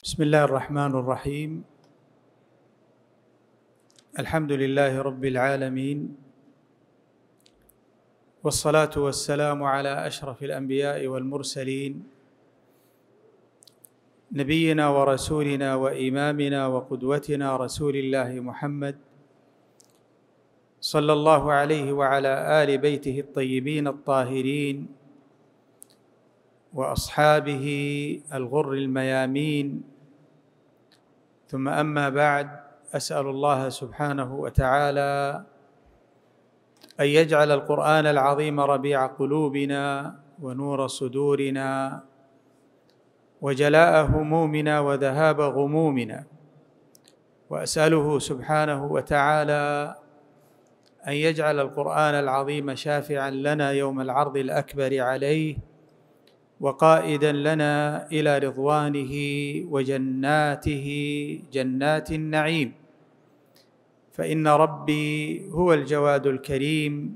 بسم الله الرحمن الرحيم الحمد لله رب العالمين والصلاه والسلام على اشرف الانبياء والمرسلين نبينا ورسولنا وامامنا وقدوتنا رسول الله محمد صلى الله عليه وعلى ال بيته الطيبين الطاهرين واصحابه الغر الميامين ثم اما بعد اسال الله سبحانه وتعالى ان يجعل القران العظيم ربيع قلوبنا ونور صدورنا وجلاء همومنا وذهاب غمومنا واساله سبحانه وتعالى ان يجعل القران العظيم شافعا لنا يوم العرض الاكبر عليه وقائدا لنا الى رضوانه وجناته جنات النعيم فان ربي هو الجواد الكريم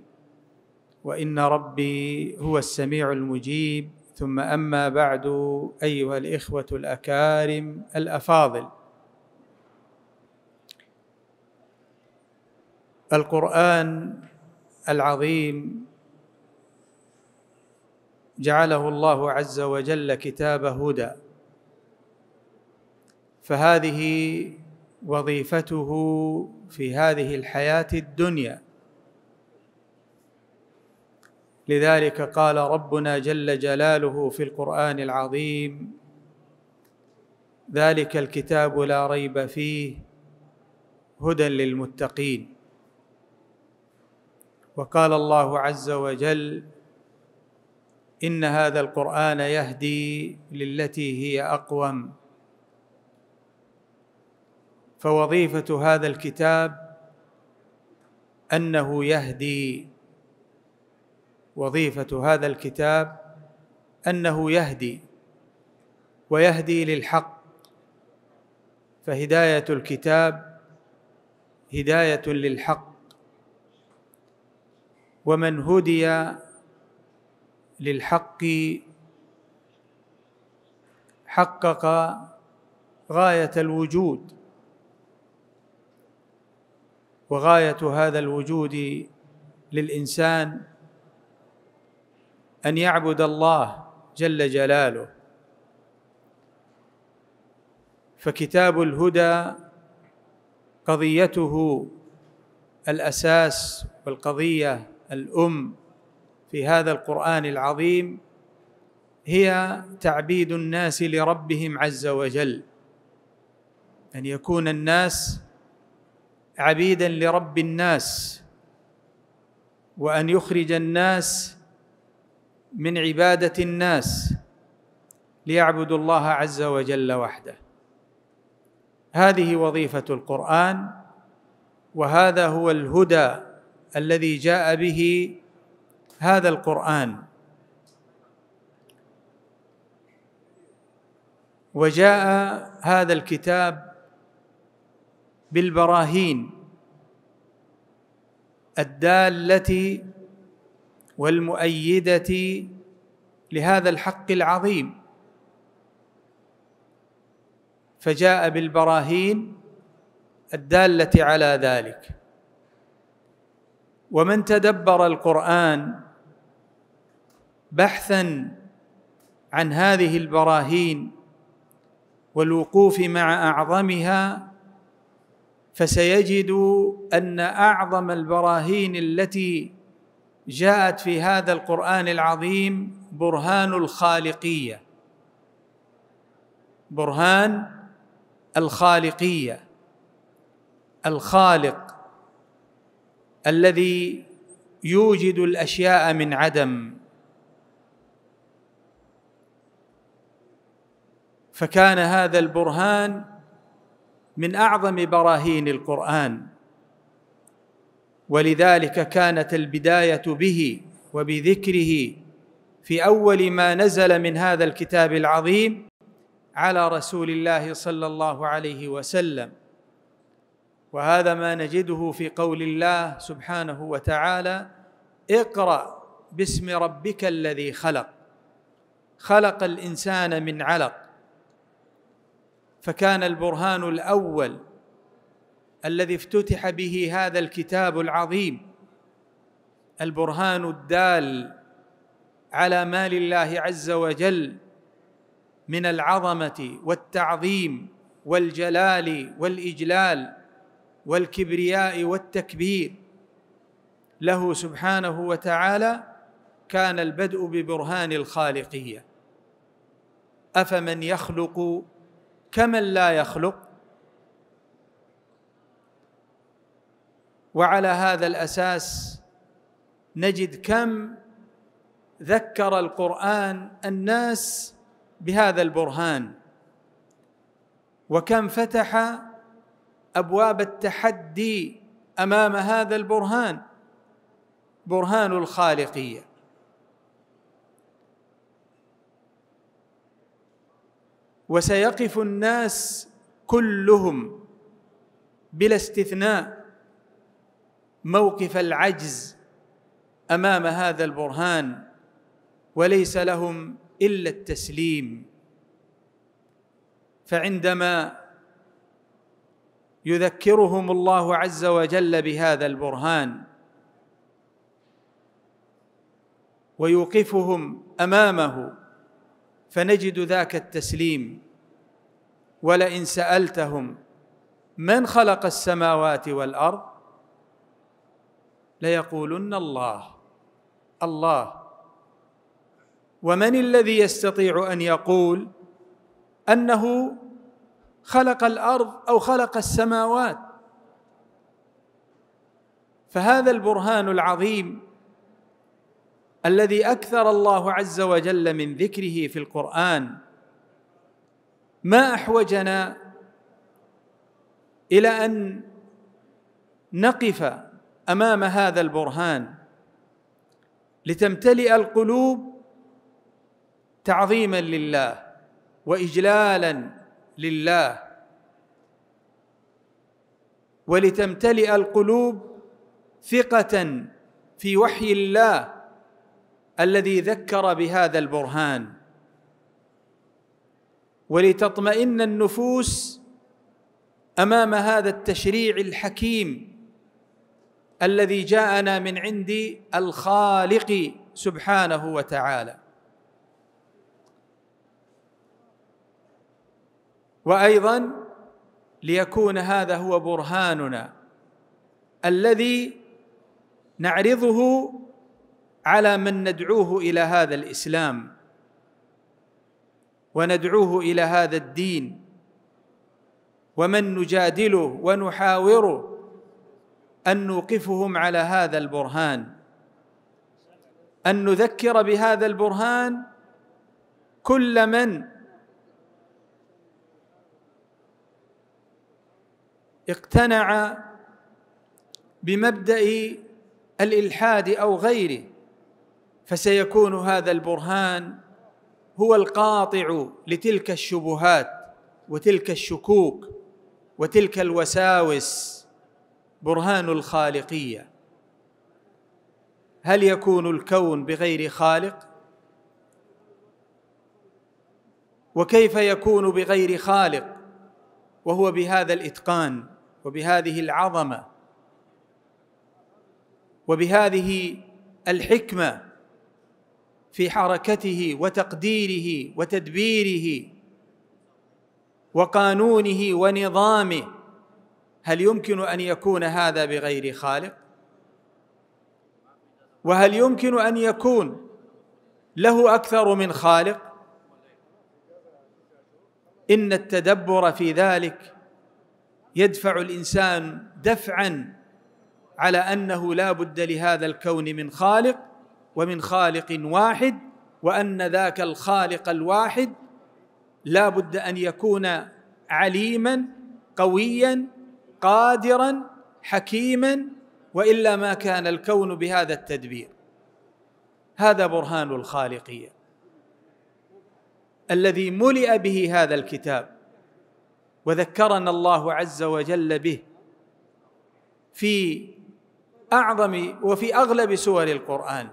وان ربي هو السميع المجيب ثم اما بعد ايها الاخوه الاكارم الافاضل القران العظيم جعله الله عز وجل كتاب هدى فهذه وظيفته في هذه الحياه الدنيا لذلك قال ربنا جل جلاله في القران العظيم ذلك الكتاب لا ريب فيه هدى للمتقين وقال الله عز وجل ان هذا القران يهدي للتي هي اقوم فوظيفه هذا الكتاب انه يهدي وظيفه هذا الكتاب انه يهدي ويهدي للحق فهدايه الكتاب هدايه للحق ومن هدي للحق حقق غايه الوجود وغايه هذا الوجود للانسان ان يعبد الله جل جلاله فكتاب الهدى قضيته الاساس والقضيه الام في هذا القران العظيم هي تعبيد الناس لربهم عز وجل ان يكون الناس عبيدا لرب الناس وان يخرج الناس من عباده الناس ليعبدوا الله عز وجل وحده هذه وظيفه القران وهذا هو الهدى الذي جاء به هذا القران وجاء هذا الكتاب بالبراهين الداله والمؤيده لهذا الحق العظيم فجاء بالبراهين الداله على ذلك ومن تدبر القران بحثا عن هذه البراهين والوقوف مع اعظمها فسيجد ان اعظم البراهين التي جاءت في هذا القران العظيم برهان الخالقيه برهان الخالقيه الخالق الذي يوجد الاشياء من عدم فكان هذا البرهان من اعظم براهين القران ولذلك كانت البدايه به وبذكره في اول ما نزل من هذا الكتاب العظيم على رسول الله صلى الله عليه وسلم وهذا ما نجده في قول الله سبحانه وتعالى اقرا باسم ربك الذي خلق خلق الانسان من علق فكان البرهان الاول الذي افتتح به هذا الكتاب العظيم البرهان الدال على ما لله عز وجل من العظمه والتعظيم والجلال والاجلال والكبرياء والتكبير له سبحانه وتعالى كان البدء ببرهان الخالقيه افمن يخلق كمن لا يخلق وعلى هذا الاساس نجد كم ذكر القران الناس بهذا البرهان وكم فتح ابواب التحدي امام هذا البرهان برهان الخالقيه وسيقف الناس كلهم بلا استثناء موقف العجز امام هذا البرهان وليس لهم الا التسليم فعندما يذكرهم الله عز وجل بهذا البرهان ويوقفهم امامه فنجد ذاك التسليم ولئن سالتهم من خلق السماوات والارض ليقولن الله الله ومن الذي يستطيع ان يقول انه خلق الارض او خلق السماوات فهذا البرهان العظيم الذي اكثر الله عز وجل من ذكره في القران ما احوجنا الى ان نقف امام هذا البرهان لتمتلئ القلوب تعظيما لله واجلالا لله ولتمتلئ القلوب ثقه في وحي الله الذي ذكر بهذا البرهان ولتطمئن النفوس امام هذا التشريع الحكيم الذي جاءنا من عند الخالق سبحانه وتعالى وايضا ليكون هذا هو برهاننا الذي نعرضه على من ندعوه الى هذا الاسلام وندعوه الى هذا الدين ومن نجادله ونحاوره ان نوقفهم على هذا البرهان ان نذكر بهذا البرهان كل من اقتنع بمبدا الالحاد او غيره فسيكون هذا البرهان هو القاطع لتلك الشبهات وتلك الشكوك وتلك الوساوس برهان الخالقيه هل يكون الكون بغير خالق وكيف يكون بغير خالق وهو بهذا الاتقان وبهذه العظمه وبهذه الحكمه في حركته وتقديره وتدبيره وقانونه ونظامه هل يمكن ان يكون هذا بغير خالق وهل يمكن ان يكون له اكثر من خالق ان التدبر في ذلك يدفع الانسان دفعا على انه لا بد لهذا الكون من خالق ومن خالق واحد وان ذاك الخالق الواحد لا بد ان يكون عليما قويا قادرا حكيما والا ما كان الكون بهذا التدبير هذا برهان الخالقيه الذي ملئ به هذا الكتاب وذكرنا الله عز وجل به في اعظم وفي اغلب سور القران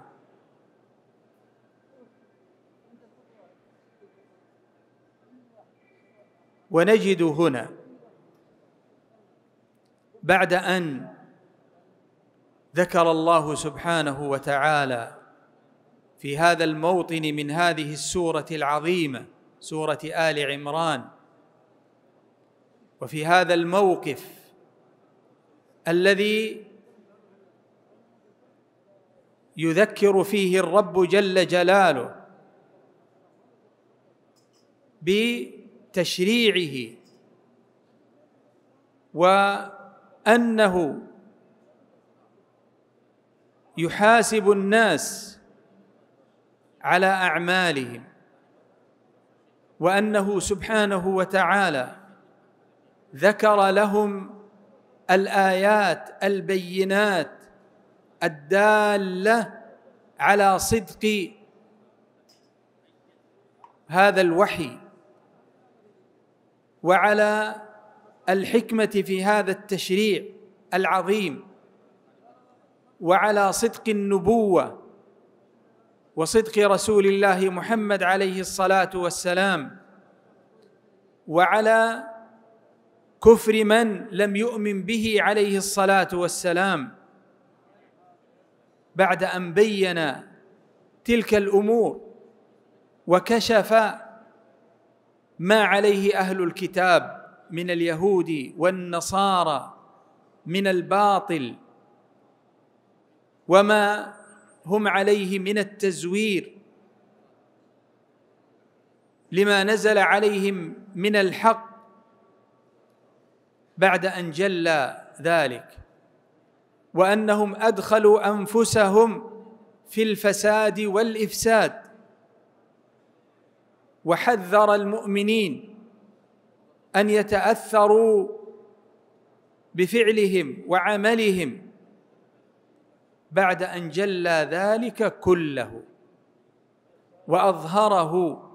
ونجد هنا بعد ان ذكر الله سبحانه وتعالى في هذا الموطن من هذه السوره العظيمه سوره ال عمران وفي هذا الموقف الذي يذكر فيه الرب جل جلاله ب تشريعه وانه يحاسب الناس على اعمالهم وانه سبحانه وتعالى ذكر لهم الايات البينات الداله على صدق هذا الوحي وعلى الحكمه في هذا التشريع العظيم وعلى صدق النبوه وصدق رسول الله محمد عليه الصلاه والسلام وعلى كفر من لم يؤمن به عليه الصلاه والسلام بعد ان بين تلك الامور وكشف ما عليه اهل الكتاب من اليهود والنصارى من الباطل وما هم عليه من التزوير لما نزل عليهم من الحق بعد ان جل ذلك وانهم ادخلوا انفسهم في الفساد والافساد وحذر المؤمنين ان يتاثروا بفعلهم وعملهم بعد ان جلى ذلك كله واظهره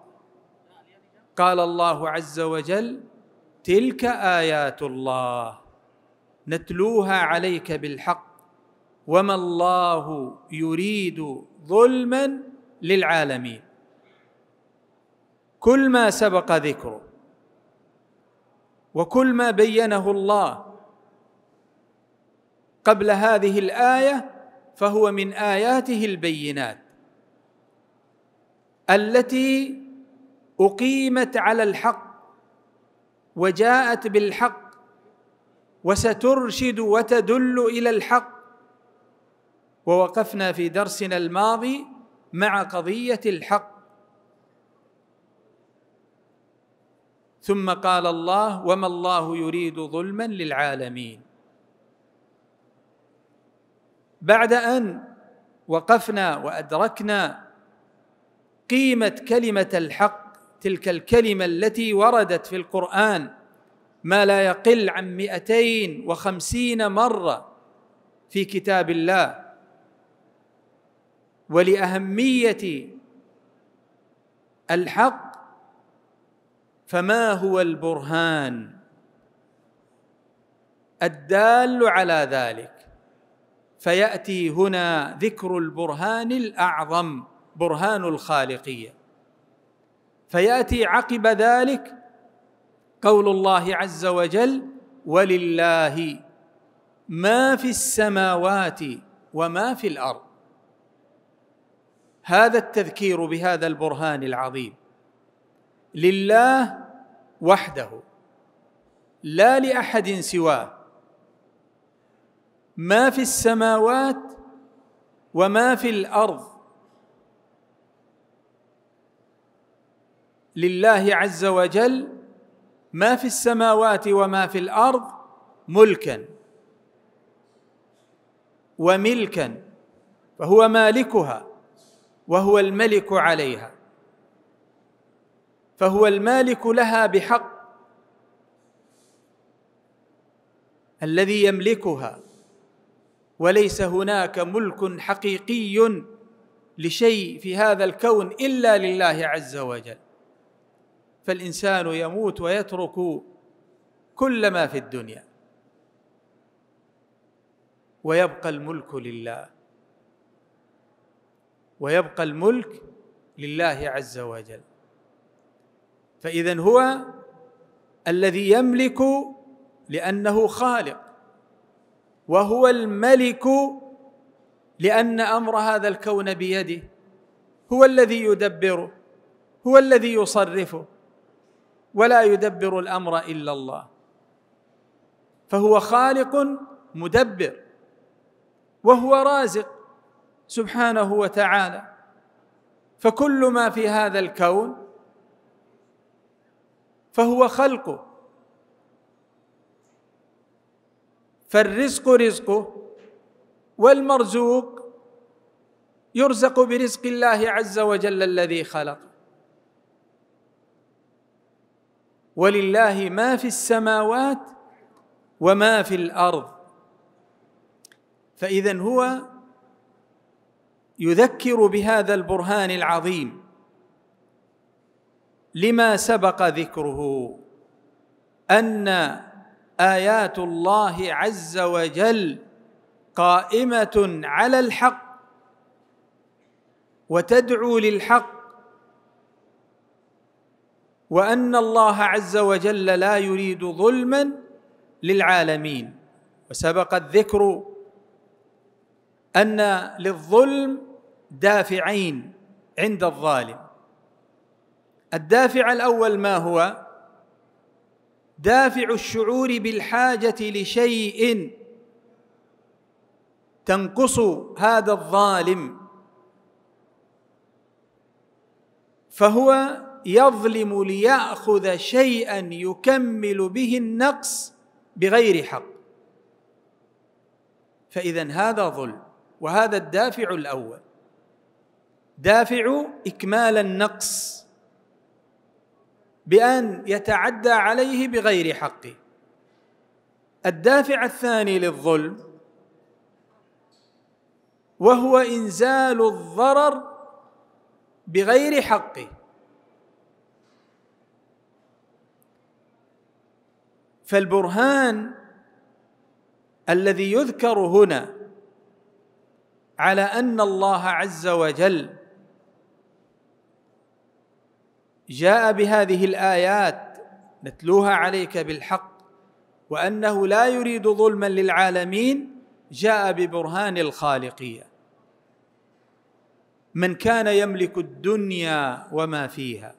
قال الله عز وجل تلك ايات الله نتلوها عليك بالحق وما الله يريد ظلما للعالمين كل ما سبق ذكره وكل ما بينه الله قبل هذه الايه فهو من اياته البينات التي اقيمت على الحق وجاءت بالحق وسترشد وتدل الى الحق ووقفنا في درسنا الماضي مع قضيه الحق ثم قال الله وما الله يريد ظلما للعالمين بعد ان وقفنا وادركنا قيمه كلمه الحق تلك الكلمه التي وردت في القران ما لا يقل عن مئتين وخمسين مره في كتاب الله ولاهميه الحق فما هو البرهان الدال على ذلك فياتي هنا ذكر البرهان الاعظم برهان الخالقيه فياتي عقب ذلك قول الله عز وجل ولله ما في السماوات وما في الارض هذا التذكير بهذا البرهان العظيم لله وحده لا لاحد سواه ما في السماوات وما في الارض لله عز وجل ما في السماوات وما في الارض ملكا وملكا فهو مالكها وهو الملك عليها فهو المالك لها بحق الذي يملكها وليس هناك ملك حقيقي لشيء في هذا الكون الا لله عز وجل فالانسان يموت ويترك كل ما في الدنيا ويبقى الملك لله ويبقى الملك لله عز وجل فإذا هو الذي يملك لأنه خالق وهو الملك لأن أمر هذا الكون بيده هو الذي يدبره هو الذي يصرفه ولا يدبر الأمر إلا الله فهو خالق مدبر وهو رازق سبحانه وتعالى فكل ما في هذا الكون فهو خلقه فالرزق رزقه والمرزوق يرزق برزق الله عز وجل الذي خلق ولله ما في السماوات وما في الارض فاذا هو يذكر بهذا البرهان العظيم لما سبق ذكره ان ايات الله عز وجل قائمه على الحق وتدعو للحق وان الله عز وجل لا يريد ظلما للعالمين وسبق الذكر ان للظلم دافعين عند الظالم الدافع الاول ما هو دافع الشعور بالحاجه لشيء تنقص هذا الظالم فهو يظلم لياخذ شيئا يكمل به النقص بغير حق فاذا هذا ظلم وهذا الدافع الاول دافع اكمال النقص بان يتعدى عليه بغير حقه الدافع الثاني للظلم وهو انزال الضرر بغير حقه فالبرهان الذي يذكر هنا على ان الله عز وجل جاء بهذه الايات نتلوها عليك بالحق وانه لا يريد ظلما للعالمين جاء ببرهان الخالقيه من كان يملك الدنيا وما فيها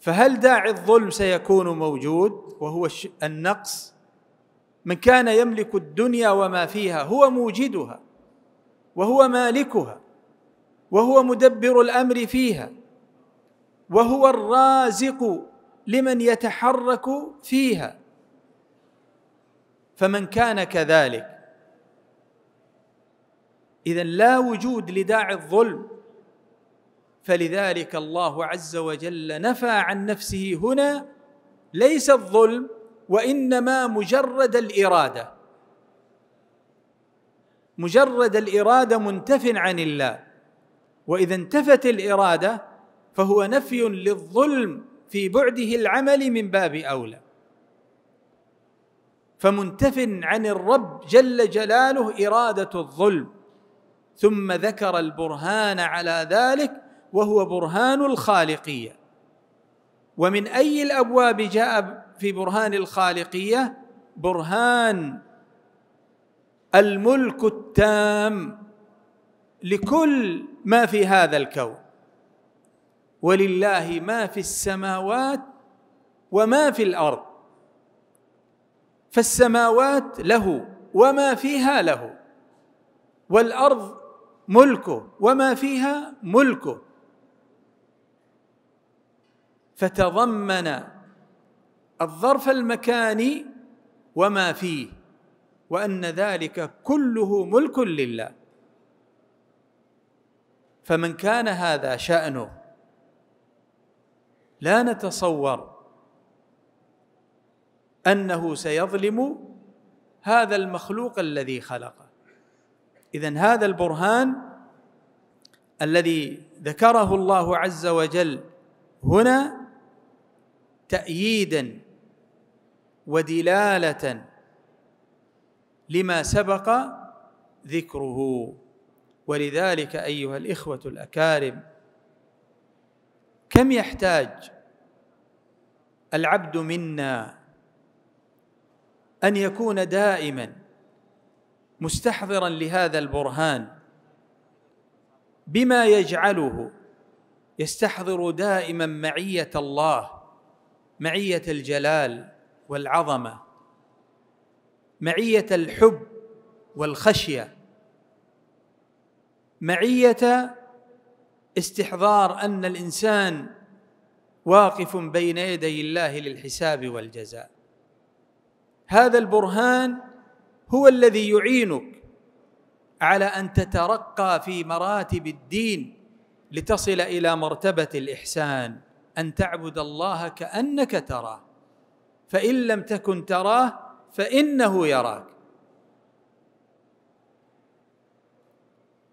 فهل داعي الظلم سيكون موجود وهو النقص من كان يملك الدنيا وما فيها هو موجدها وهو مالكها وهو مدبر الامر فيها وهو الرازق لمن يتحرك فيها فمن كان كذلك اذا لا وجود لداعي الظلم فلذلك الله عز وجل نفى عن نفسه هنا ليس الظلم وانما مجرد الاراده مجرد الاراده منتف عن الله واذا انتفت الاراده فهو نفي للظلم في بعده العمل من باب اولى فمنتف عن الرب جل جلاله اراده الظلم ثم ذكر البرهان على ذلك وهو برهان الخالقيه ومن اي الابواب جاء في برهان الخالقيه برهان الملك التام لكل ما في هذا الكون ولله ما في السماوات وما في الارض فالسماوات له وما فيها له والارض ملكه وما فيها ملكه فتضمن الظرف المكاني وما فيه وان ذلك كله ملك لله فمن كان هذا شأنه لا نتصور أنه سيظلم هذا المخلوق الذي خلقه إذا هذا البرهان الذي ذكره الله عز وجل هنا تأييدا ودلالة لما سبق ذكره ولذلك ايها الاخوه الاكارم كم يحتاج العبد منا ان يكون دائما مستحضرا لهذا البرهان بما يجعله يستحضر دائما معيه الله معيه الجلال والعظمه معيه الحب والخشيه معيه استحضار ان الانسان واقف بين يدي الله للحساب والجزاء هذا البرهان هو الذي يعينك على ان تترقى في مراتب الدين لتصل الى مرتبه الاحسان ان تعبد الله كانك تراه فان لم تكن تراه فانه يراك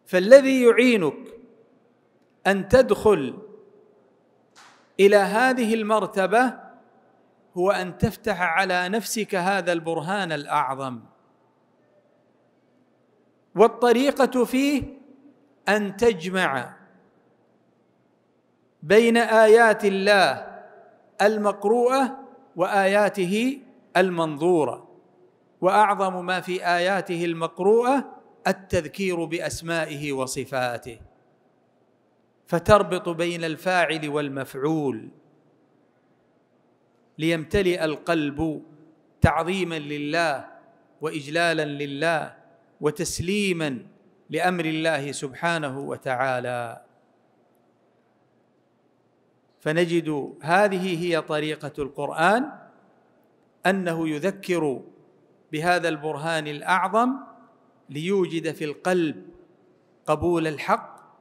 فالذي يعينك ان تدخل الى هذه المرتبه هو ان تفتح على نفسك هذا البرهان الاعظم والطريقه فيه ان تجمع بين ايات الله المقروءه واياته المنظوره واعظم ما في اياته المقروءه التذكير باسمائه وصفاته فتربط بين الفاعل والمفعول ليمتلئ القلب تعظيما لله واجلالا لله وتسليما لامر الله سبحانه وتعالى فنجد هذه هي طريقه القران انه يذكر بهذا البرهان الاعظم ليوجد في القلب قبول الحق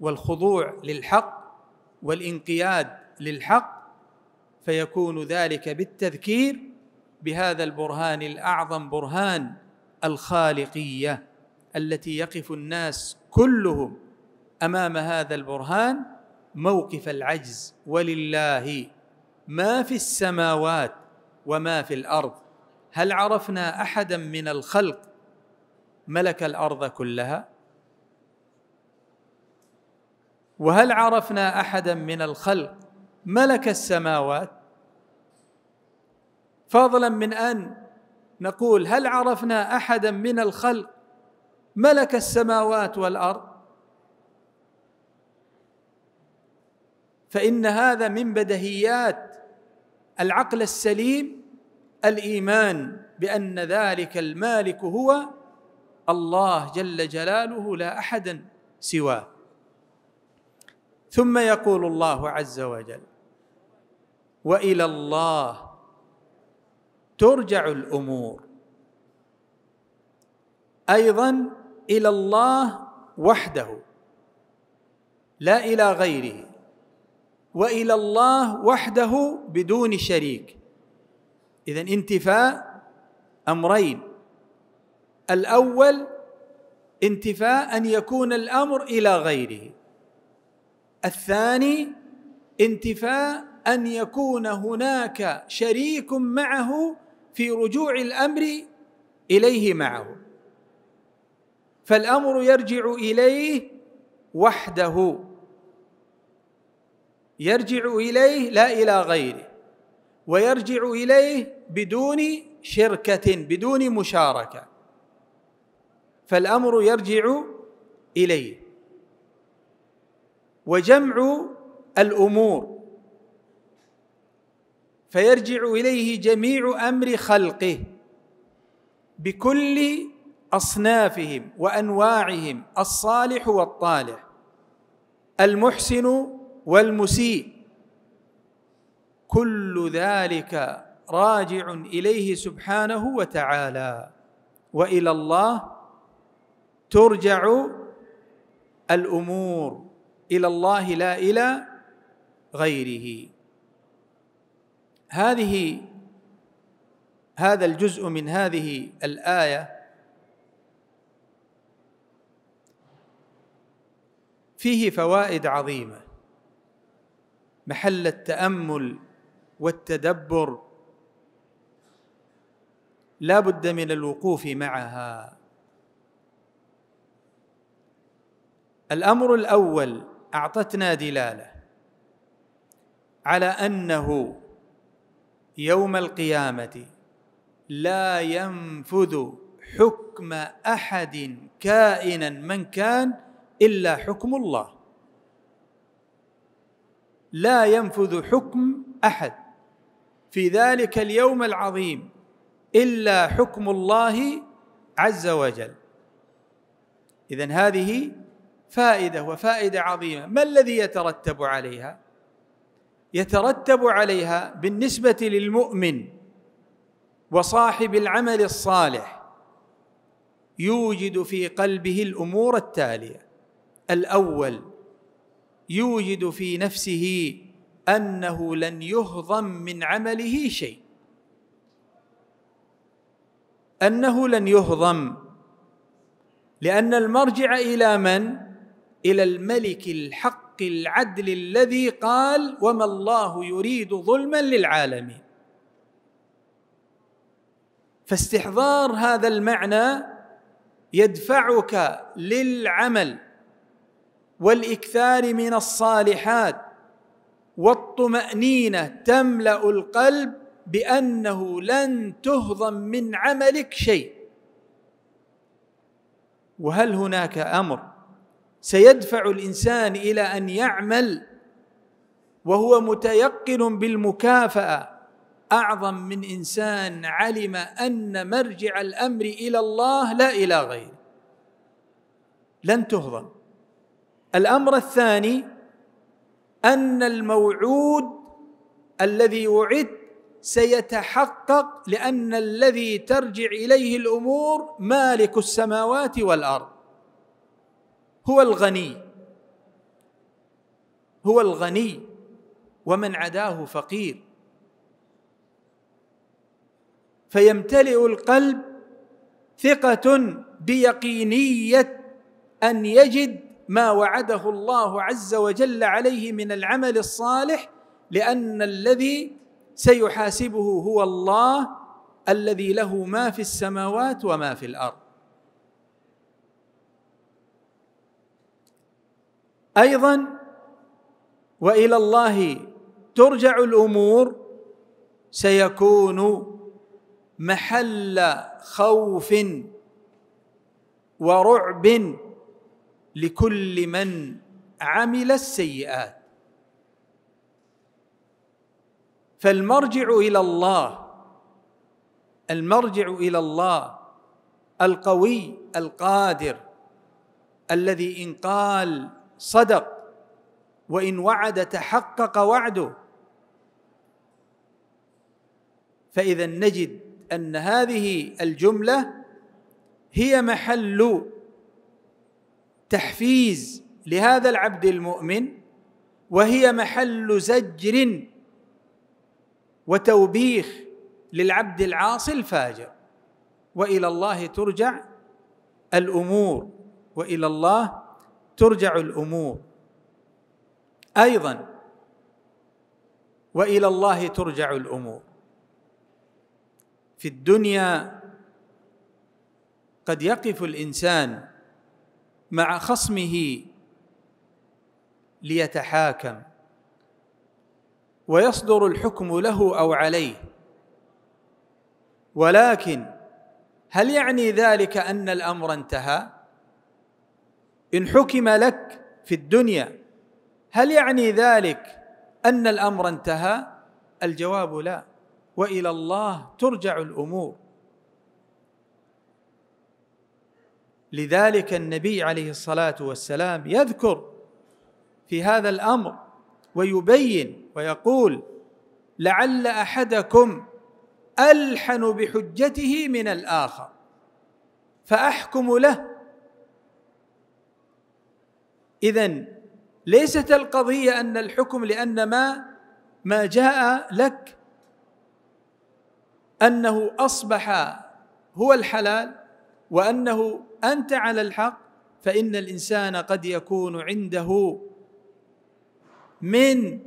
والخضوع للحق والانقياد للحق فيكون ذلك بالتذكير بهذا البرهان الاعظم برهان الخالقيه التي يقف الناس كلهم امام هذا البرهان موقف العجز ولله ما في السماوات وما في الارض هل عرفنا احدا من الخلق ملك الارض كلها وهل عرفنا احدا من الخلق ملك السماوات فضلا من ان نقول هل عرفنا احدا من الخلق ملك السماوات والارض فان هذا من بدهيات العقل السليم الايمان بان ذلك المالك هو الله جل جلاله لا احدا سواه ثم يقول الله عز وجل والى الله ترجع الامور ايضا الى الله وحده لا الى غيره والى الله وحده بدون شريك اذا انتفاء امرين الاول انتفاء ان يكون الامر الى غيره الثاني انتفاء ان يكون هناك شريك معه في رجوع الامر اليه معه فالامر يرجع اليه وحده يرجع اليه لا الى غيره ويرجع اليه بدون شركه بدون مشاركه فالامر يرجع اليه وجمع الامور فيرجع اليه جميع امر خلقه بكل اصنافهم وانواعهم الصالح والطالح المحسن والمسيء كل ذلك راجع اليه سبحانه وتعالى والى الله ترجع الامور الى الله لا الى غيره هذه هذا الجزء من هذه الايه فيه فوائد عظيمه محل التامل والتدبر لا بد من الوقوف معها الامر الاول اعطتنا دلاله على انه يوم القيامه لا ينفذ حكم احد كائنا من كان الا حكم الله لا ينفذ حكم احد في ذلك اليوم العظيم الا حكم الله عز وجل اذا هذه فائده وفائده عظيمه ما الذي يترتب عليها يترتب عليها بالنسبه للمؤمن وصاحب العمل الصالح يوجد في قلبه الامور التاليه الاول يوجد في نفسه انه لن يهضم من عمله شيء انه لن يهضم لان المرجع الى من الى الملك الحق العدل الذي قال وما الله يريد ظلما للعالمين فاستحضار هذا المعنى يدفعك للعمل والاكثار من الصالحات والطمانينه تملا القلب بانه لن تهضم من عملك شيء وهل هناك امر سيدفع الانسان الى ان يعمل وهو متيقن بالمكافاه اعظم من انسان علم ان مرجع الامر الى الله لا الى غيره لن تهضم الامر الثاني ان الموعود الذي وعدت سيتحقق لان الذي ترجع اليه الامور مالك السماوات والارض هو الغني هو الغني ومن عداه فقير فيمتلئ القلب ثقة بيقينية أن يجد ما وعده الله عز وجل عليه من العمل الصالح لأن الذي سيحاسبه هو الله الذي له ما في السماوات وما في الأرض ايضا والى الله ترجع الامور سيكون محل خوف ورعب لكل من عمل السيئات فالمرجع الى الله المرجع الى الله القوي القادر الذي ان قال صدق وان وعد تحقق وعده فاذا نجد ان هذه الجمله هي محل تحفيز لهذا العبد المؤمن وهي محل زجر وتوبيخ للعبد العاصي الفاجر والى الله ترجع الامور والى الله ترجع الامور ايضا والى الله ترجع الامور في الدنيا قد يقف الانسان مع خصمه ليتحاكم ويصدر الحكم له او عليه ولكن هل يعني ذلك ان الامر انتهى إن حكم لك في الدنيا هل يعني ذلك أن الأمر انتهى؟ الجواب لا وإلى الله ترجع الأمور لذلك النبي عليه الصلاة والسلام يذكر في هذا الأمر ويبين ويقول لعل أحدكم ألحن بحجته من الآخر فأحكم له إذا ليست القضية أن الحكم لأن ما ما جاء لك أنه أصبح هو الحلال وأنه أنت على الحق فإن الإنسان قد يكون عنده من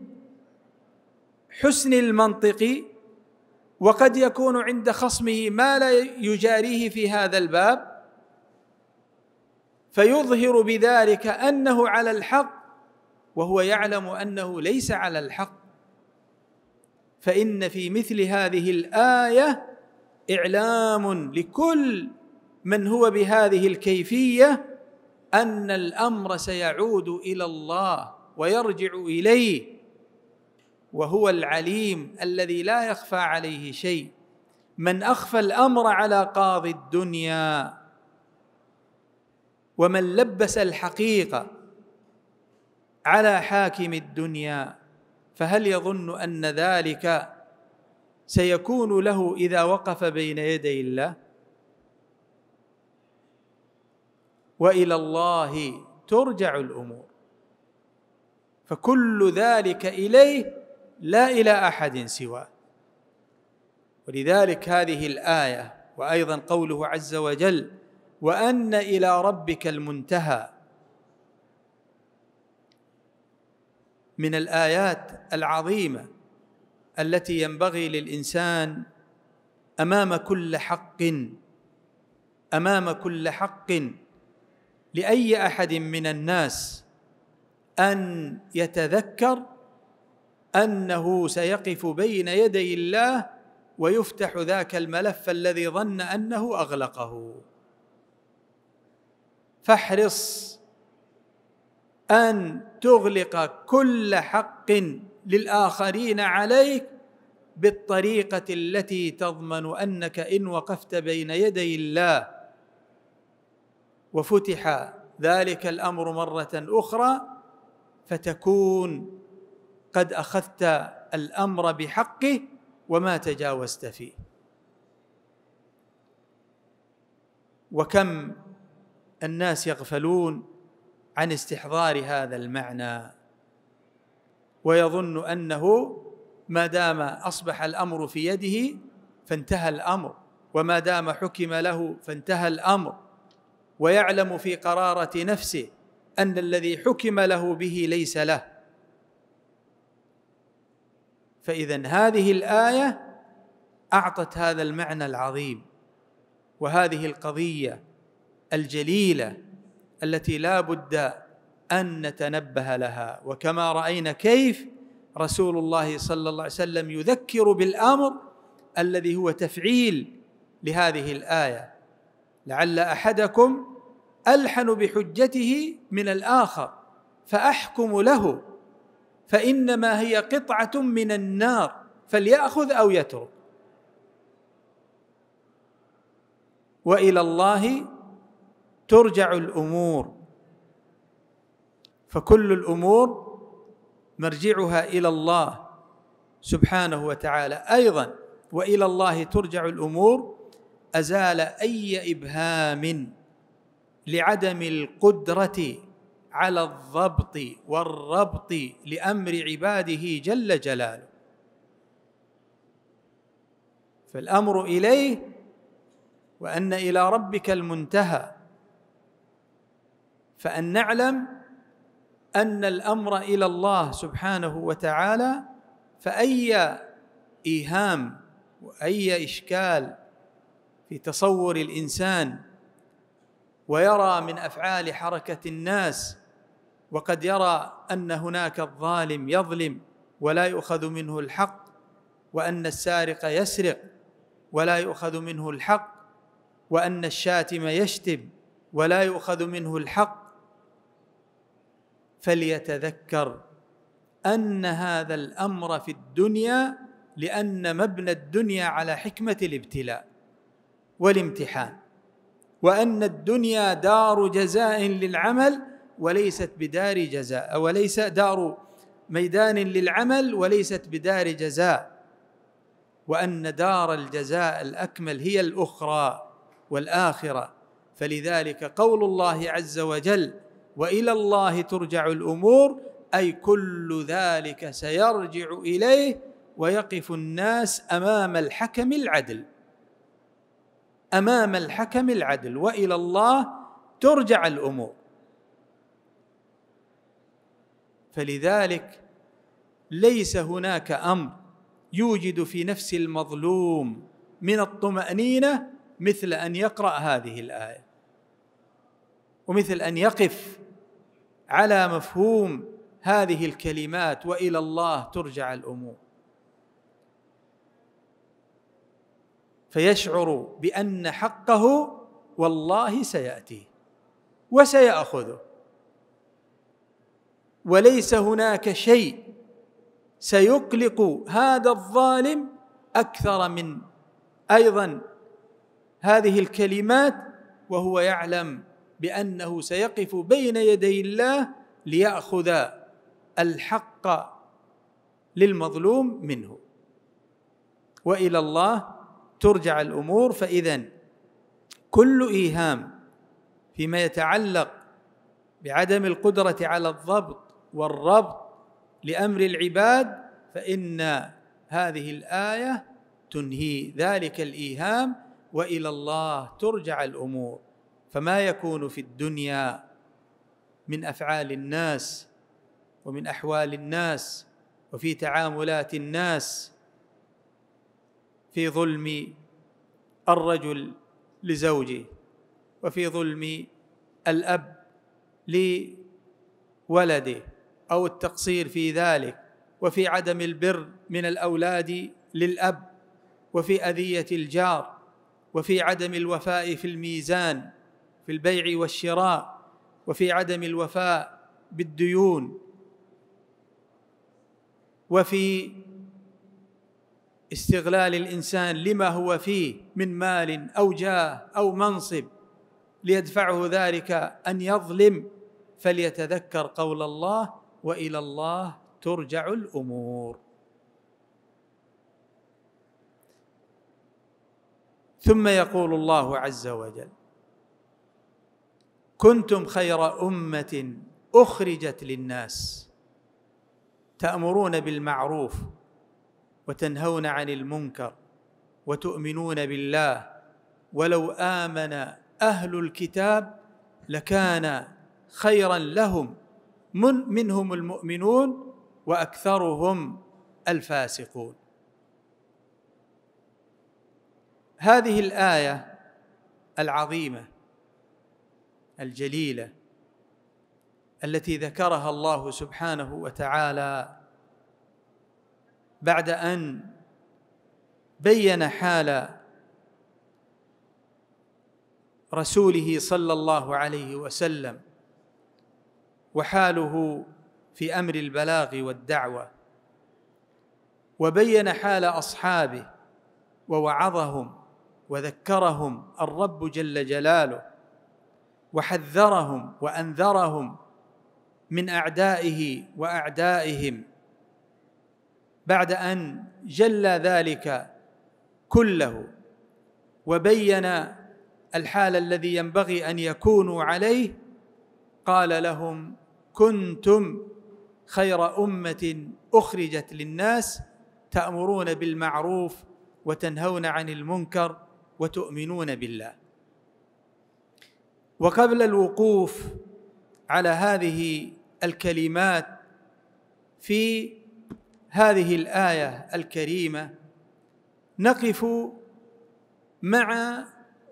حسن المنطق وقد يكون عند خصمه ما لا يجاريه في هذا الباب فيظهر بذلك انه على الحق وهو يعلم انه ليس على الحق فان في مثل هذه الايه اعلام لكل من هو بهذه الكيفيه ان الامر سيعود الى الله ويرجع اليه وهو العليم الذي لا يخفى عليه شيء من اخفى الامر على قاضي الدنيا ومن لبس الحقيقه على حاكم الدنيا فهل يظن ان ذلك سيكون له اذا وقف بين يدي الله والى الله ترجع الامور فكل ذلك اليه لا الى احد سواه ولذلك هذه الايه وايضا قوله عز وجل وان الى ربك المنتهى من الايات العظيمه التي ينبغي للانسان امام كل حق امام كل حق لاي احد من الناس ان يتذكر انه سيقف بين يدي الله ويفتح ذاك الملف الذي ظن انه اغلقه فاحرص ان تغلق كل حق للاخرين عليك بالطريقه التي تضمن انك ان وقفت بين يدي الله وفتح ذلك الامر مره اخرى فتكون قد اخذت الامر بحقه وما تجاوزت فيه وكم الناس يغفلون عن استحضار هذا المعنى ويظن انه ما دام اصبح الامر في يده فانتهى الامر وما دام حكم له فانتهى الامر ويعلم في قراره نفسه ان الذي حكم له به ليس له فاذا هذه الايه اعطت هذا المعنى العظيم وهذه القضيه الجليله التي لا بد ان نتنبه لها وكما راينا كيف رسول الله صلى الله عليه وسلم يذكر بالامر الذي هو تفعيل لهذه الايه لعل احدكم الحن بحجته من الاخر فاحكم له فانما هي قطعه من النار فلياخذ او يترك والى الله ترجع الامور فكل الامور مرجعها الى الله سبحانه وتعالى ايضا والى الله ترجع الامور ازال اي ابهام لعدم القدره على الضبط والربط لامر عباده جل جلاله فالامر اليه وان الى ربك المنتهى فان نعلم ان الامر الى الله سبحانه وتعالى فاي ايهام واي اشكال في تصور الانسان ويرى من افعال حركه الناس وقد يرى ان هناك الظالم يظلم ولا يؤخذ منه الحق وان السارق يسرق ولا يؤخذ منه الحق وان الشاتم يشتم ولا يؤخذ منه الحق فليتذكر ان هذا الامر في الدنيا لان مبنى الدنيا على حكمه الابتلاء والامتحان وان الدنيا دار جزاء للعمل وليست بدار جزاء وليس دار ميدان للعمل وليست بدار جزاء وان دار الجزاء الاكمل هي الاخرى والاخره فلذلك قول الله عز وجل والى الله ترجع الامور اي كل ذلك سيرجع اليه ويقف الناس امام الحكم العدل امام الحكم العدل والى الله ترجع الامور فلذلك ليس هناك امر يوجد في نفس المظلوم من الطمانينه مثل ان يقرا هذه الايه ومثل ان يقف على مفهوم هذه الكلمات والى الله ترجع الامور فيشعر بان حقه والله سياتيه وسياخذه وليس هناك شيء سيقلق هذا الظالم اكثر من ايضا هذه الكلمات وهو يعلم بانه سيقف بين يدي الله لياخذ الحق للمظلوم منه والى الله ترجع الامور فاذا كل ايهام فيما يتعلق بعدم القدره على الضبط والربط لامر العباد فان هذه الايه تنهي ذلك الايهام والى الله ترجع الامور فما يكون في الدنيا من افعال الناس ومن احوال الناس وفي تعاملات الناس في ظلم الرجل لزوجه وفي ظلم الاب لولده او التقصير في ذلك وفي عدم البر من الاولاد للاب وفي اذيه الجار وفي عدم الوفاء في الميزان في البيع والشراء وفي عدم الوفاء بالديون وفي استغلال الانسان لما هو فيه من مال او جاه او منصب ليدفعه ذلك ان يظلم فليتذكر قول الله والى الله ترجع الامور ثم يقول الله عز وجل كنتم خير امه اخرجت للناس تامرون بالمعروف وتنهون عن المنكر وتؤمنون بالله ولو امن اهل الكتاب لكان خيرا لهم من منهم المؤمنون واكثرهم الفاسقون هذه الايه العظيمه الجليله التي ذكرها الله سبحانه وتعالى بعد ان بين حال رسوله صلى الله عليه وسلم وحاله في امر البلاغ والدعوه وبين حال اصحابه ووعظهم وذكرهم الرب جل جلاله وحذرهم وانذرهم من اعدائه واعدائهم بعد ان جلى ذلك كله وبين الحال الذي ينبغي ان يكونوا عليه قال لهم كنتم خير امه اخرجت للناس تامرون بالمعروف وتنهون عن المنكر وتؤمنون بالله وقبل الوقوف على هذه الكلمات في هذه الايه الكريمه نقف مع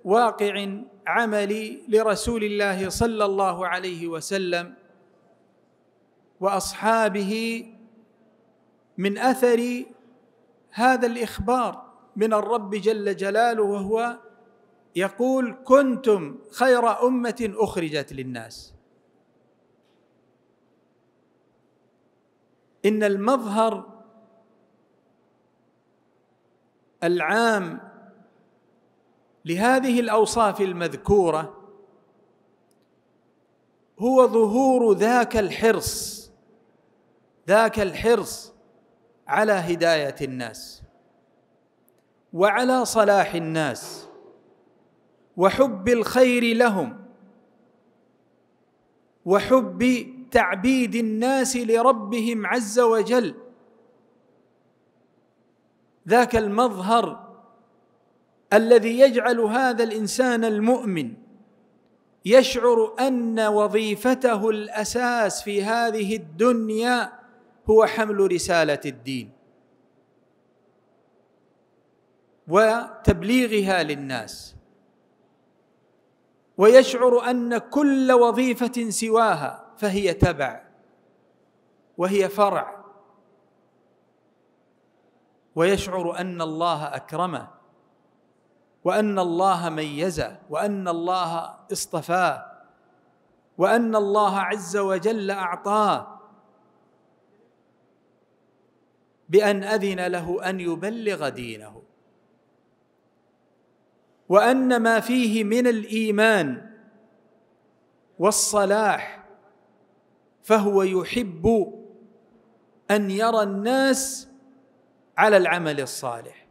واقع عملي لرسول الله صلى الله عليه وسلم واصحابه من اثر هذا الاخبار من الرب جل جلاله وهو يقول كنتم خير امه اخرجت للناس ان المظهر العام لهذه الاوصاف المذكوره هو ظهور ذاك الحرص ذاك الحرص على هدايه الناس وعلى صلاح الناس وحب الخير لهم وحب تعبيد الناس لربهم عز وجل ذاك المظهر الذي يجعل هذا الانسان المؤمن يشعر ان وظيفته الاساس في هذه الدنيا هو حمل رساله الدين وتبليغها للناس ويشعر ان كل وظيفه سواها فهي تبع وهي فرع ويشعر ان الله اكرمه وان الله ميزه وان الله اصطفاه وان الله عز وجل اعطاه بان اذن له ان يبلغ دينه وان ما فيه من الايمان والصلاح فهو يحب ان يرى الناس على العمل الصالح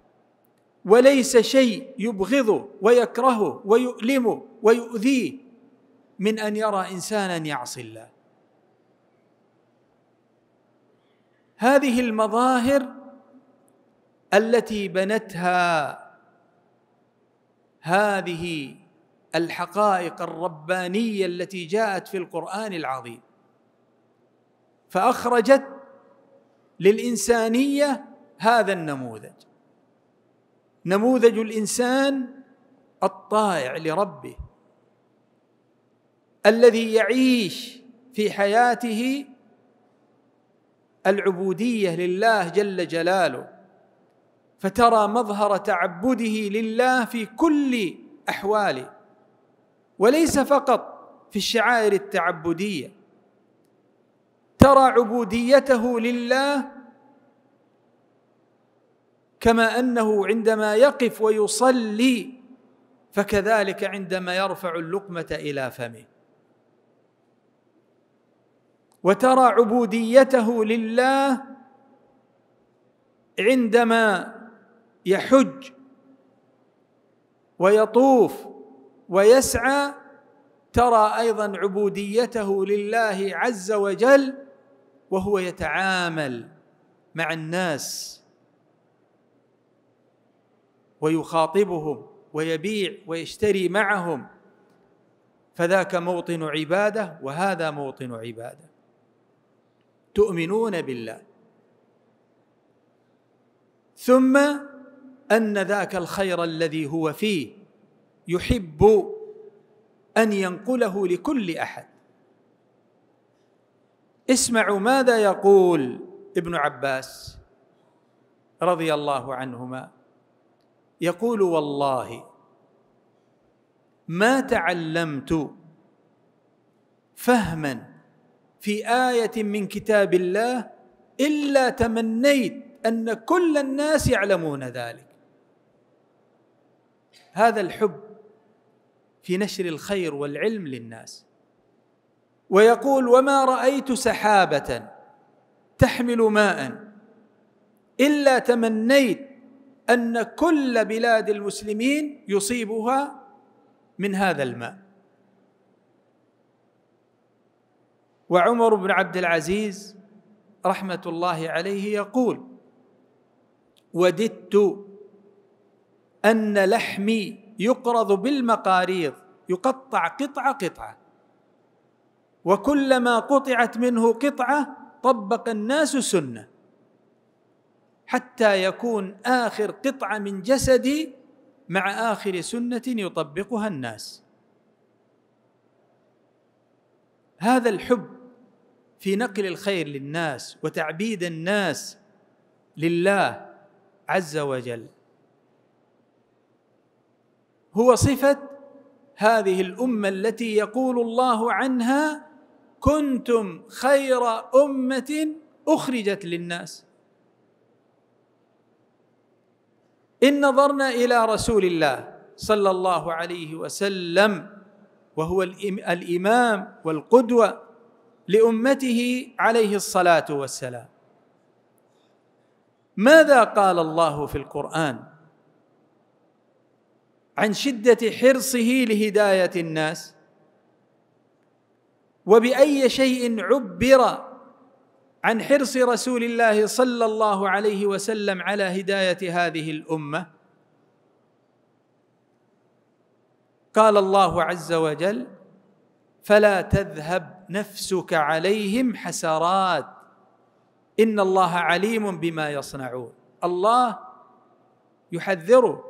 وليس شيء يبغضه ويكرهه ويؤلمه ويؤذيه من ان يرى انسانا يعصي الله هذه المظاهر التي بنتها هذه الحقائق الربانيه التي جاءت في القران العظيم فاخرجت للانسانيه هذا النموذج نموذج الانسان الطائع لربه الذي يعيش في حياته العبوديه لله جل جلاله فترى مظهر تعبده لله في كل احواله وليس فقط في الشعائر التعبديه ترى عبوديته لله كما انه عندما يقف ويصلي فكذلك عندما يرفع اللقمه الى فمه وترى عبوديته لله عندما يحج ويطوف ويسعى ترى ايضا عبوديته لله عز وجل وهو يتعامل مع الناس ويخاطبهم ويبيع ويشتري معهم فذاك موطن عباده وهذا موطن عباده تؤمنون بالله ثم ان ذاك الخير الذي هو فيه يحب ان ينقله لكل احد اسمعوا ماذا يقول ابن عباس رضي الله عنهما يقول والله ما تعلمت فهما في ايه من كتاب الله الا تمنيت ان كل الناس يعلمون ذلك هذا الحب في نشر الخير والعلم للناس ويقول وما رايت سحابه تحمل ماء الا تمنيت ان كل بلاد المسلمين يصيبها من هذا الماء وعمر بن عبد العزيز رحمه الله عليه يقول وددت أن لحمي يقرض بالمقاريض يقطع قطعة قطعة وكلما قطعت منه قطعة طبق الناس سنة حتى يكون آخر قطعة من جسدي مع آخر سنة يطبقها الناس هذا الحب في نقل الخير للناس وتعبيد الناس لله عز وجل هو صفه هذه الامه التي يقول الله عنها كنتم خير امه اخرجت للناس ان نظرنا الى رسول الله صلى الله عليه وسلم وهو الامام والقدوه لامته عليه الصلاه والسلام ماذا قال الله في القران عن شده حرصه لهدايه الناس وباي شيء عبر عن حرص رسول الله صلى الله عليه وسلم على هدايه هذه الامه قال الله عز وجل فلا تذهب نفسك عليهم حسرات ان الله عليم بما يصنعون الله يحذره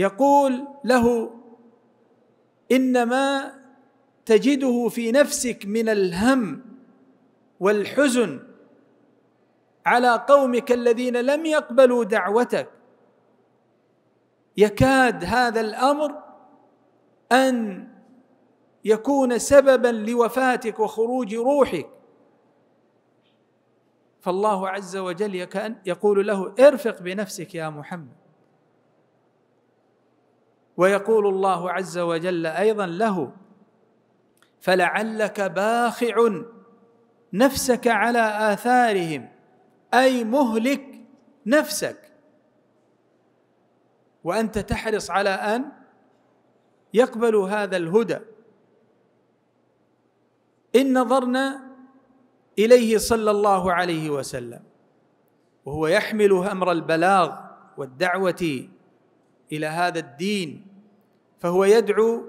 يقول له انما تجده في نفسك من الهم والحزن على قومك الذين لم يقبلوا دعوتك يكاد هذا الامر ان يكون سببا لوفاتك وخروج روحك فالله عز وجل يقول له ارفق بنفسك يا محمد ويقول الله عز وجل ايضا له فلعلك باخع نفسك على اثارهم اي مهلك نفسك وانت تحرص على ان يقبل هذا الهدى ان نظرنا اليه صلى الله عليه وسلم وهو يحمل امر البلاغ والدعوه الى هذا الدين فهو يدعو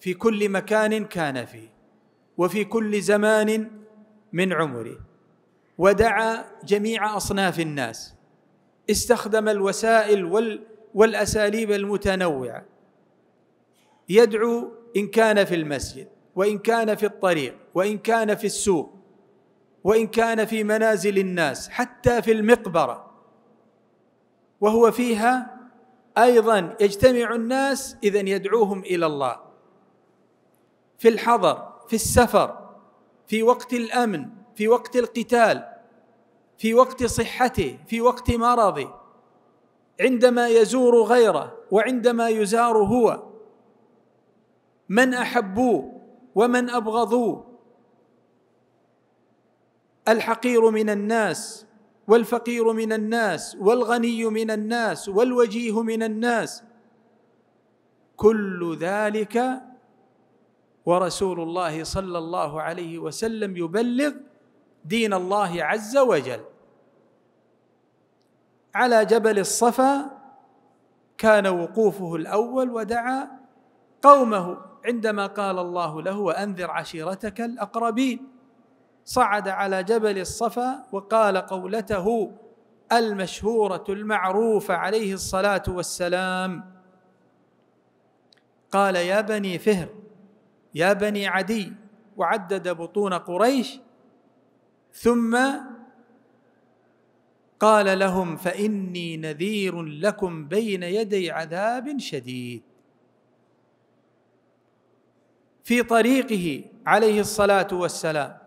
في كل مكان كان فيه وفي كل زمان من عمره ودعا جميع اصناف الناس استخدم الوسائل وال والاساليب المتنوعه يدعو ان كان في المسجد وان كان في الطريق وان كان في السوق وان كان في منازل الناس حتى في المقبره وهو فيها ايضا يجتمع الناس اذا يدعوهم الى الله في الحضر في السفر في وقت الامن في وقت القتال في وقت صحته في وقت مرضه عندما يزور غيره وعندما يزار هو من احبوه ومن ابغضوه الحقير من الناس والفقير من الناس والغني من الناس والوجيه من الناس كل ذلك ورسول الله صلى الله عليه وسلم يبلغ دين الله عز وجل على جبل الصفا كان وقوفه الاول ودعا قومه عندما قال الله له وانذر عشيرتك الاقربين صعد على جبل الصفا وقال قولته المشهوره المعروفه عليه الصلاه والسلام قال يا بني فهر يا بني عدي وعدد بطون قريش ثم قال لهم فاني نذير لكم بين يدي عذاب شديد في طريقه عليه الصلاه والسلام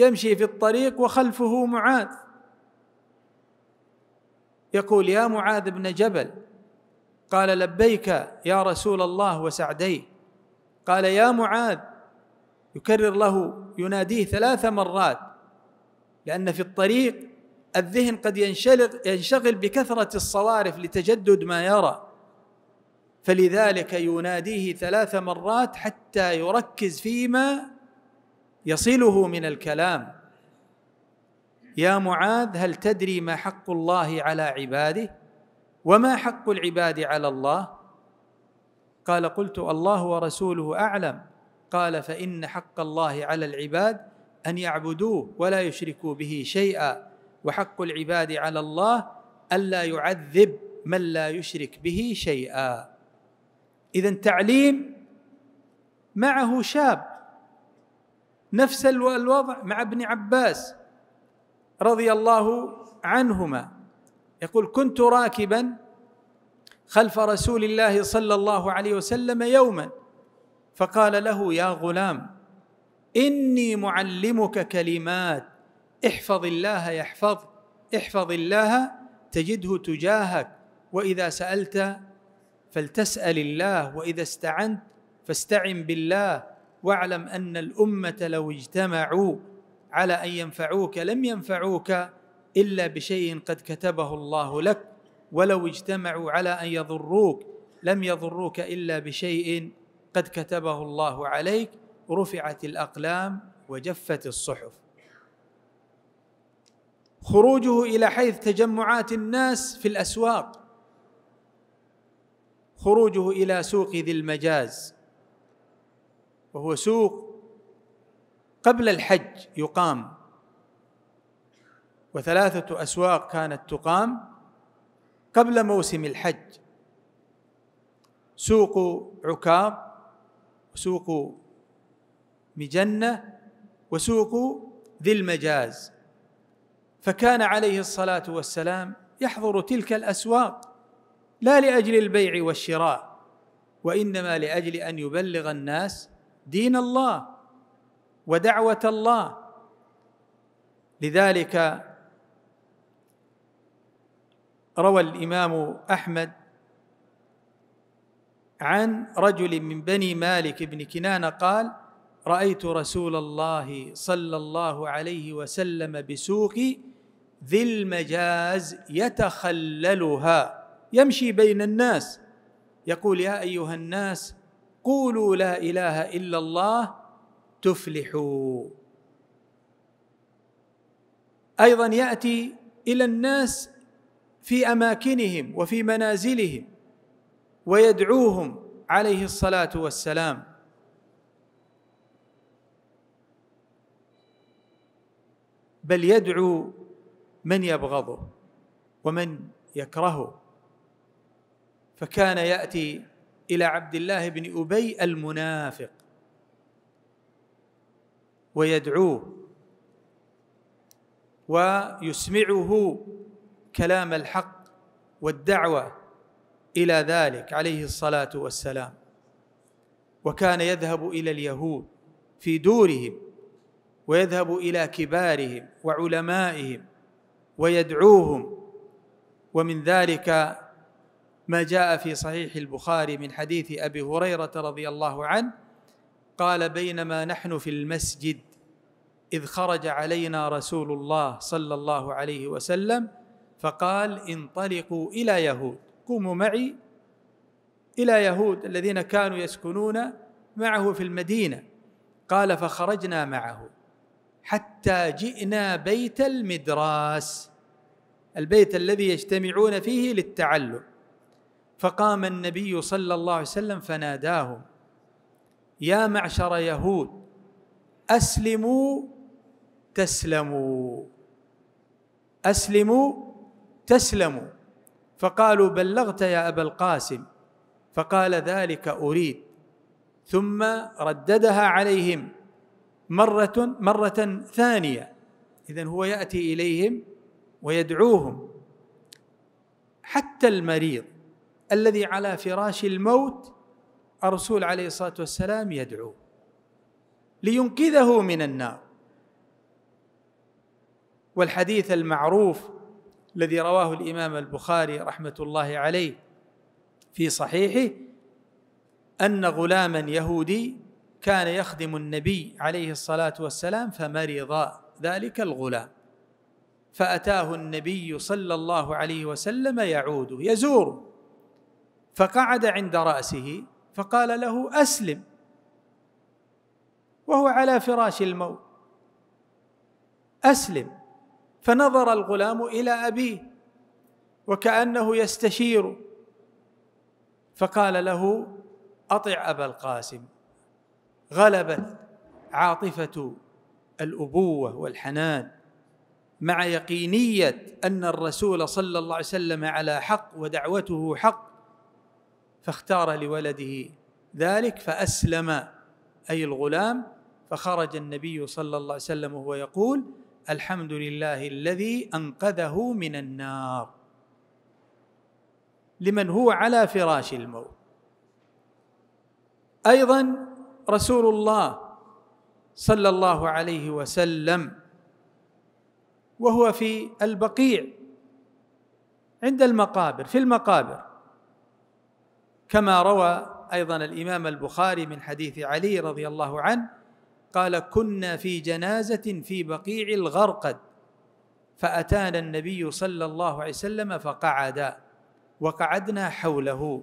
يمشي في الطريق وخلفه معاذ يقول يا معاذ بن جبل قال لبيك يا رسول الله وسعديه قال يا معاذ يكرر له يناديه ثلاث مرات لأن في الطريق الذهن قد ينشغل, ينشغل بكثرة الصوارف لتجدد ما يرى فلذلك يناديه ثلاث مرات حتى يركز فيما يصله من الكلام يا معاذ هل تدري ما حق الله على عباده وما حق العباد على الله قال قلت الله ورسوله اعلم قال فان حق الله على العباد ان يعبدوه ولا يشركوا به شيئا وحق العباد على الله الا يعذب من لا يشرك به شيئا اذا تعليم معه شاب نفس الوضع مع ابن عباس رضي الله عنهما يقول كنت راكبا خلف رسول الله صلى الله عليه وسلم يوما فقال له يا غلام اني معلمك كلمات احفظ الله يحفظ احفظ الله تجده تجاهك واذا سالت فلتسال الله واذا استعنت فاستعن بالله واعلم ان الامه لو اجتمعوا على ان ينفعوك لم ينفعوك الا بشيء قد كتبه الله لك ولو اجتمعوا على ان يضروك لم يضروك الا بشيء قد كتبه الله عليك رفعت الاقلام وجفت الصحف خروجه الى حيث تجمعات الناس في الاسواق خروجه الى سوق ذي المجاز وهو سوق قبل الحج يقام وثلاثة أسواق كانت تقام قبل موسم الحج سوق عكاظ وسوق مجنة وسوق ذي المجاز فكان عليه الصلاة والسلام يحضر تلك الأسواق لا لأجل البيع والشراء وإنما لأجل أن يبلغ الناس دين الله ودعوه الله لذلك روى الامام احمد عن رجل من بني مالك بن كنانه قال رايت رسول الله صلى الله عليه وسلم بسوق ذي المجاز يتخللها يمشي بين الناس يقول يا ايها الناس قولوا لا اله الا الله تفلحوا ايضا ياتي الى الناس في اماكنهم وفي منازلهم ويدعوهم عليه الصلاه والسلام بل يدعو من يبغضه ومن يكرهه فكان ياتي الى عبد الله بن ابي المنافق ويدعوه ويسمعه كلام الحق والدعوه الى ذلك عليه الصلاه والسلام وكان يذهب الى اليهود في دورهم ويذهب الى كبارهم وعلمائهم ويدعوهم ومن ذلك ما جاء في صحيح البخاري من حديث ابي هريره رضي الله عنه قال بينما نحن في المسجد اذ خرج علينا رسول الله صلى الله عليه وسلم فقال انطلقوا الى يهود قوموا معي الى يهود الذين كانوا يسكنون معه في المدينه قال فخرجنا معه حتى جئنا بيت المدراس البيت الذي يجتمعون فيه للتعلم فقام النبي صلى الله عليه وسلم فناداهم يا معشر يهود اسلموا تسلموا اسلموا تسلموا فقالوا بلغت يا ابا القاسم فقال ذلك اريد ثم رددها عليهم مره مره ثانيه اذا هو ياتي اليهم ويدعوهم حتى المريض الذي على فراش الموت الرسول عليه الصلاه والسلام يدعو لينقذه من النار والحديث المعروف الذي رواه الامام البخاري رحمه الله عليه في صحيحه ان غلاما يهودي كان يخدم النبي عليه الصلاه والسلام فمرض ذلك الغلام فاتاه النبي صلى الله عليه وسلم يعوده يزوره فقعد عند راسه فقال له اسلم وهو على فراش الموت اسلم فنظر الغلام الى ابيه وكانه يستشير فقال له اطع ابا القاسم غلبت عاطفه الابوه والحنان مع يقينيه ان الرسول صلى الله عليه وسلم على حق ودعوته حق فاختار لولده ذلك فأسلم أي الغلام فخرج النبي صلى الله عليه وسلم وهو يقول الحمد لله الذي أنقذه من النار لمن هو على فراش الموت أيضا رسول الله صلى الله عليه وسلم وهو في البقيع عند المقابر في المقابر كما روى ايضا الامام البخاري من حديث علي رضي الله عنه قال كنا في جنازه في بقيع الغرقد فاتانا النبي صلى الله عليه وسلم فقعدا وقعدنا حوله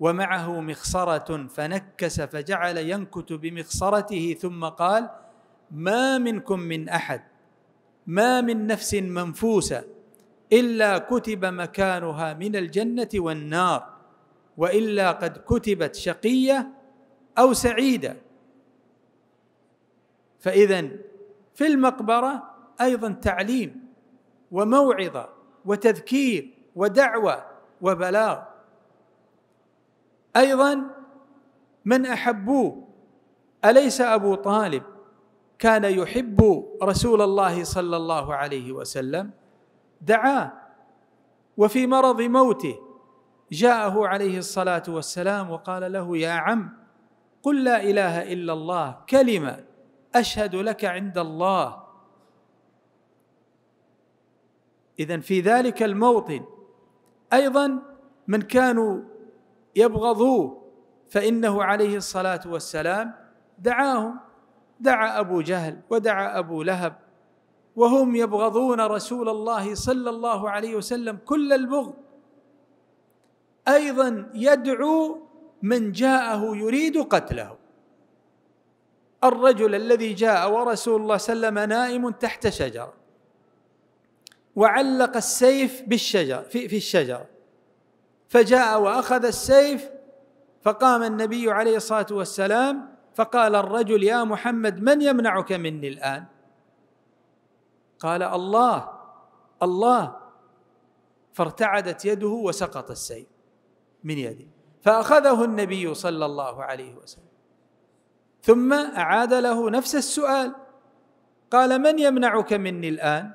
ومعه مخصره فنكس فجعل ينكت بمخصرته ثم قال ما منكم من احد ما من نفس منفوسه الا كتب مكانها من الجنه والنار والا قد كتبت شقيه او سعيده فاذا في المقبره ايضا تعليم وموعظه وتذكير ودعوه وبلاغ ايضا من احبوه اليس ابو طالب كان يحب رسول الله صلى الله عليه وسلم دعاه وفي مرض موته جاءه عليه الصلاه والسلام وقال له يا عم قل لا اله الا الله كلمه اشهد لك عند الله اذا في ذلك الموطن ايضا من كانوا يبغضوه فانه عليه الصلاه والسلام دعاهم دعا ابو جهل ودعا ابو لهب وهم يبغضون رسول الله صلى الله عليه وسلم كل البغض ايضا يدعو من جاءه يريد قتله الرجل الذي جاء ورسول الله صلى الله عليه وسلم نائم تحت شجره وعلق السيف بالشجر في, في الشجره فجاء واخذ السيف فقام النبي عليه الصلاه والسلام فقال الرجل يا محمد من يمنعك مني الان قال الله الله فارتعدت يده وسقط السيف من يده فأخذه النبي صلى الله عليه وسلم ثم أعاد له نفس السؤال قال من يمنعك مني الآن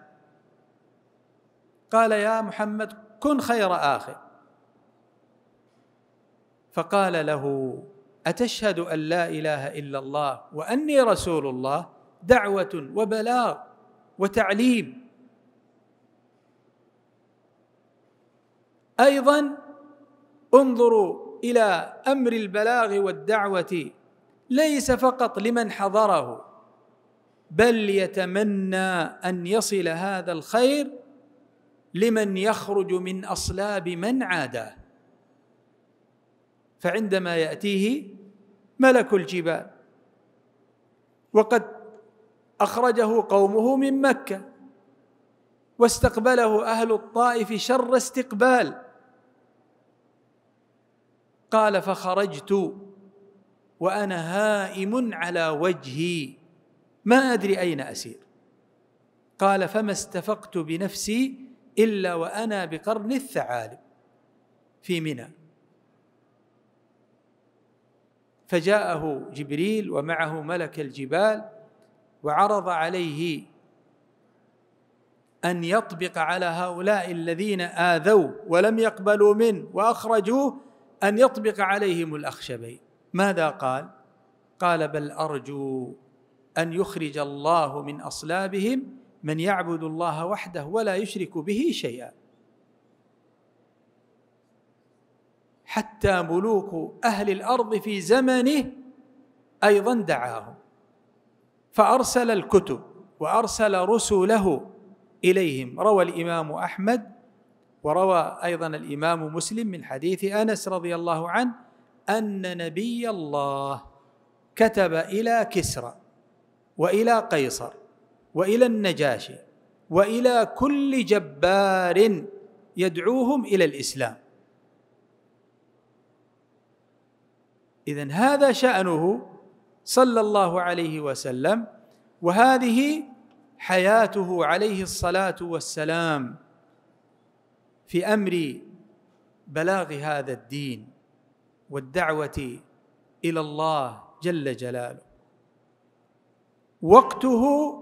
قال يا محمد كن خير آخر فقال له أتشهد أن لا إله إلا الله وأني رسول الله دعوة وبلاغ وتعليم أيضا انظروا الى امر البلاغ والدعوه ليس فقط لمن حضره بل يتمنى ان يصل هذا الخير لمن يخرج من اصلاب من عاداه فعندما ياتيه ملك الجبال وقد اخرجه قومه من مكه واستقبله اهل الطائف شر استقبال قال فخرجت وانا هائم على وجهي ما ادري اين اسير قال فما استفقت بنفسي الا وانا بقرن الثعالب في منى فجاءه جبريل ومعه ملك الجبال وعرض عليه ان يطبق على هؤلاء الذين اذوه ولم يقبلوا منه واخرجوه أن يطبق عليهم الأخشبين ماذا قال؟ قال بل أرجو أن يخرج الله من أصلابهم من يعبد الله وحده ولا يشرك به شيئا حتى ملوك أهل الأرض في زمنه أيضا دعاهم فأرسل الكتب وأرسل رسله إليهم روى الإمام أحمد وروى ايضا الامام مسلم من حديث انس رضي الله عنه ان نبي الله كتب الى كسرى والى قيصر والى النجاشي والى كل جبار يدعوهم الى الاسلام اذا هذا شانه صلى الله عليه وسلم وهذه حياته عليه الصلاه والسلام في امر بلاغ هذا الدين والدعوه الى الله جل جلاله وقته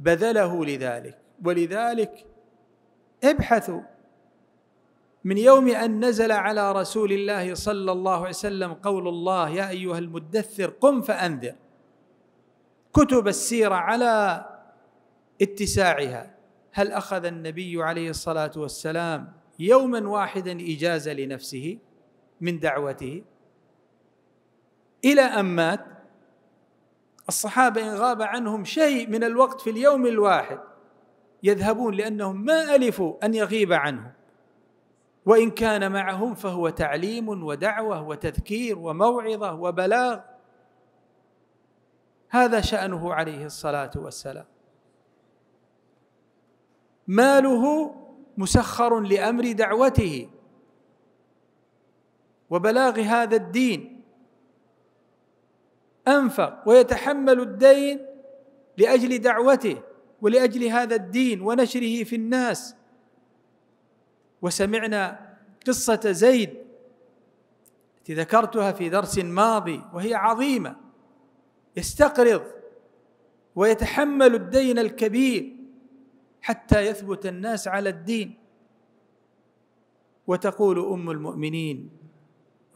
بذله لذلك ولذلك ابحثوا من يوم ان نزل على رسول الله صلى الله عليه وسلم قول الله يا ايها المدثر قم فانذر كتب السيره على اتساعها هل اخذ النبي عليه الصلاه والسلام يوما واحدا اجازه لنفسه من دعوته الى ان مات الصحابه ان غاب عنهم شيء من الوقت في اليوم الواحد يذهبون لانهم ما الفوا ان يغيب عنهم وان كان معهم فهو تعليم ودعوه وتذكير وموعظه وبلاغ هذا شانه عليه الصلاه والسلام ماله مسخر لامر دعوته وبلاغ هذا الدين انفق ويتحمل الدين لاجل دعوته ولاجل هذا الدين ونشره في الناس وسمعنا قصه زيد التي ذكرتها في درس ماضي وهي عظيمه يستقرض ويتحمل الدين الكبير حتى يثبت الناس على الدين وتقول ام المؤمنين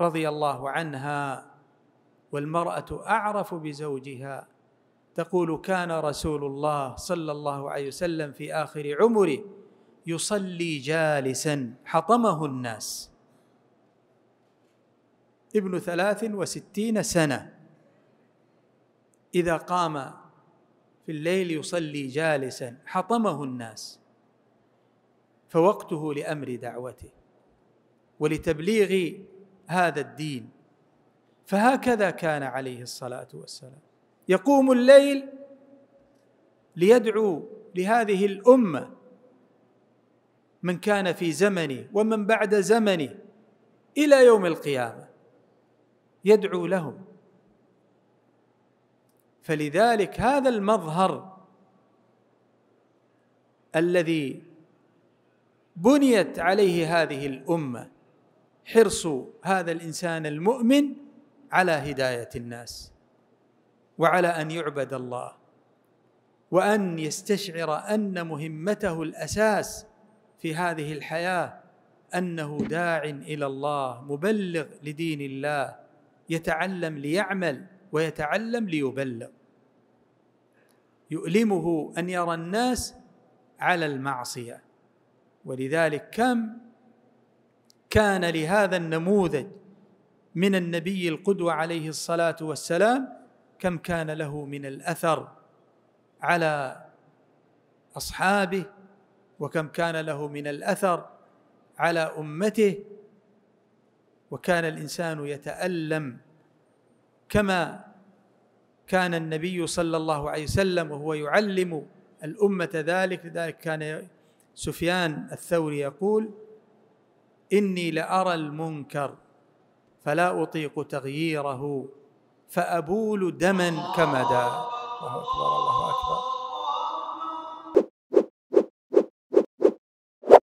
رضي الله عنها والمراه اعرف بزوجها تقول كان رسول الله صلى الله عليه وسلم في اخر عمره يصلي جالسا حطمه الناس ابن ثلاث وستين سنه اذا قام في الليل يصلي جالسا حطمه الناس فوقته لامر دعوته ولتبليغ هذا الدين فهكذا كان عليه الصلاه والسلام يقوم الليل ليدعو لهذه الامه من كان في زمنه ومن بعد زمنه الى يوم القيامه يدعو لهم فلذلك هذا المظهر الذي بنيت عليه هذه الامه حرص هذا الانسان المؤمن على هدايه الناس وعلى ان يعبد الله وان يستشعر ان مهمته الاساس في هذه الحياه انه داع الى الله مبلغ لدين الله يتعلم ليعمل ويتعلم ليبلغ يؤلمه ان يرى الناس على المعصيه ولذلك كم كان لهذا النموذج من النبي القدوه عليه الصلاه والسلام كم كان له من الاثر على اصحابه وكم كان له من الاثر على امته وكان الانسان يتالم كما كان النبي صلى الله عليه وسلم وهو يعلم الأمة ذلك لذلك كان سفيان الثوري يقول إني لأرى المنكر فلا أطيق تغييره فأبول دما كمدا الله أكبر الله أكبر